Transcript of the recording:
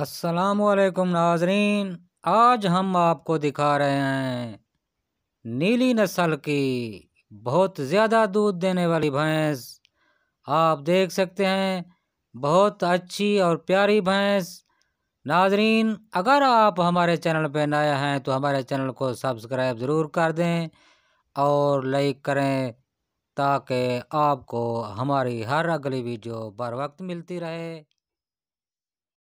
असलकम नाजरीन आज हम आपको दिखा रहे हैं नीली नस्ल की बहुत ज़्यादा दूध देने वाली भैंस आप देख सकते हैं बहुत अच्छी और प्यारी भैंस नाजरीन अगर आप हमारे चैनल पर नए हैं तो हमारे चैनल को सब्सक्राइब ज़रूर कर दें और लाइक करें ताकि आपको हमारी हर अगली वीडियो बर वक्त मिलती रहे